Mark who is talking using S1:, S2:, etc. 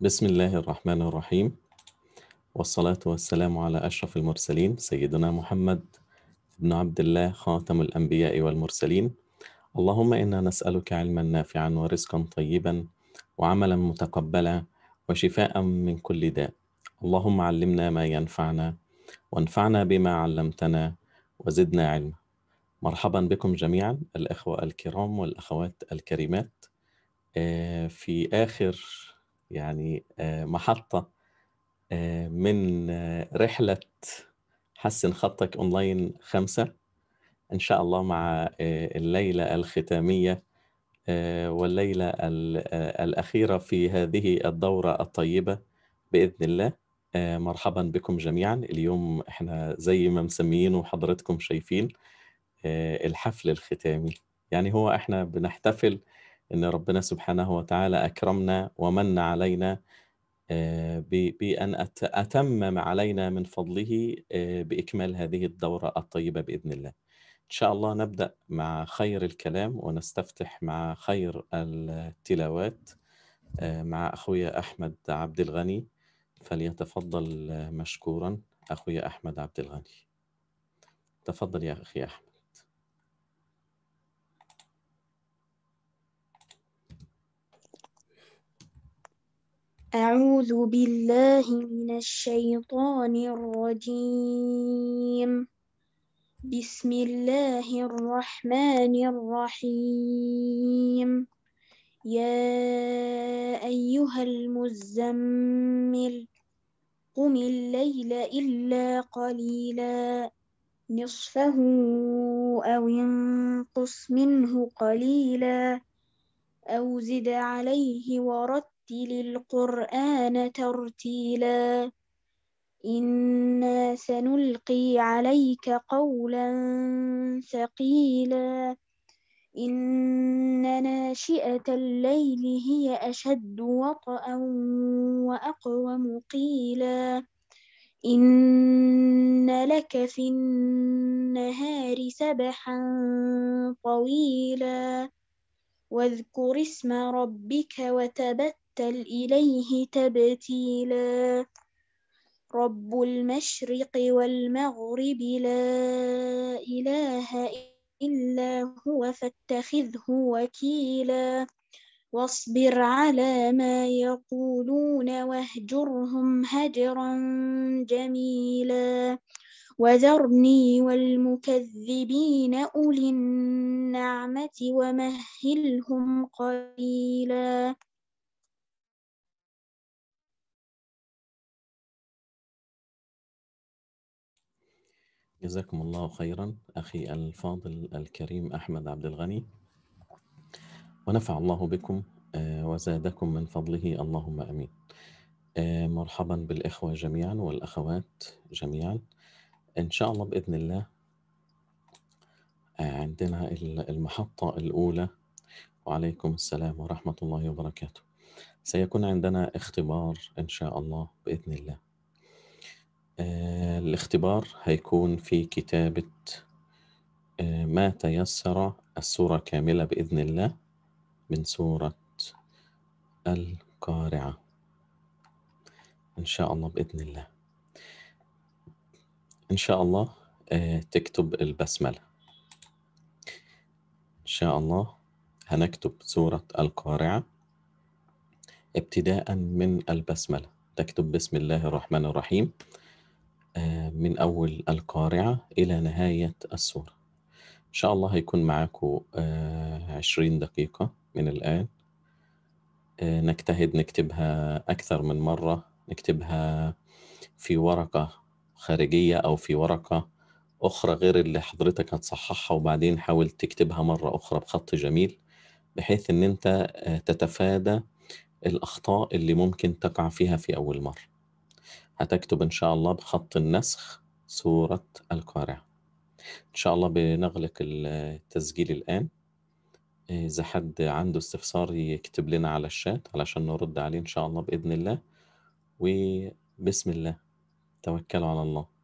S1: بسم الله الرحمن الرحيم والصلاة والسلام على أشرف المرسلين سيدنا محمد بن عبد الله خاتم الأنبياء والمرسلين اللهم إنا نسألك علما نافعا ورزقا طيبا وعملا متقبلا وشفاء من كل داء اللهم علمنا ما ينفعنا وانفعنا بما علمتنا وزدنا علما مرحبا بكم جميعا الإخوة الكرام والأخوات الكريمات آه، في آخر يعني آه، محطة آه، من آه، رحلة حسن خطك أونلاين خمسة إن شاء الله مع الليلة الختامية والليلة الأخيرة في هذه الدورة الطيبة بإذن الله مرحبا بكم جميعا اليوم احنا زي ما مسميين وحضرتكم شايفين الحفل الختامي يعني هو احنا بنحتفل ان ربنا سبحانه وتعالى اكرمنا ومن علينا آه، بان اتمم علينا من فضله آه، باكمال هذه الدوره الطيبه باذن الله. ان شاء الله نبدا مع خير الكلام ونستفتح مع خير التلاوات آه، مع اخويا احمد عبد الغني فليتفضل مشكورا اخويا احمد عبد الغني. تفضل يا اخي احمد.
S2: أعوذ بالله من الشيطان الرجيم بسم الله الرحمن الرحيم يا أيها المزمل قم الليل إلا قليلا نصفه أو انقص منه قليلا أو زد عليه ورتل ورتل القرآن ترتيلا إنا سنلقي عليك قولا ثقيلا إن ناشئة الليل هي أشد وطئا وأقوم قيلا إن لك في النهار سبحا طويلا واذكر اسم ربك وتبت تبتل إليه تبتيلا رب المشرق والمغرب لا إله إلا هو فاتخذه وكيلا واصبر على ما يقولون واهجرهم هجرا جميلا وذرني والمكذبين أولي النعمة ومهلهم قليلا
S1: جزاكم الله خيرا أخي الفاضل الكريم أحمد عبد الغني ونفع الله بكم آه، وزادكم من فضله اللهم امين. آه، مرحبا بالاخوه جميعا والاخوات جميعا. ان شاء الله باذن الله آه، عندنا المحطه الاولى وعليكم السلام ورحمه الله وبركاته. سيكون عندنا اختبار ان شاء الله باذن الله. آه، الاختبار هيكون في كتابة آه، ما تيسر السورة كاملة بإذن الله من سورة القارعة إن شاء الله بإذن الله إن شاء الله آه، تكتب البسملة إن شاء الله هنكتب سورة القارعة ابتداء من البسملة تكتب بسم الله الرحمن الرحيم من أول القارعة إلى نهاية السورة إن شاء الله هيكون معاكم آه، عشرين دقيقة من الآن آه، نجتهد نكتبها أكثر من مرة نكتبها في ورقة خارجية أو في ورقة أخرى غير اللي حضرتك هتصححها وبعدين حاول تكتبها مرة أخرى بخط جميل بحيث إن أنت آه، تتفادى الأخطاء اللي ممكن تقع فيها في أول مرة هتكتب إن شاء الله بخط النسخ سورة القارعة إن شاء الله بنغلق التسجيل الآن إذا حد عنده استفسار يكتب لنا على الشات علشان نرد عليه إن شاء الله بإذن الله وبسم الله توكلوا على الله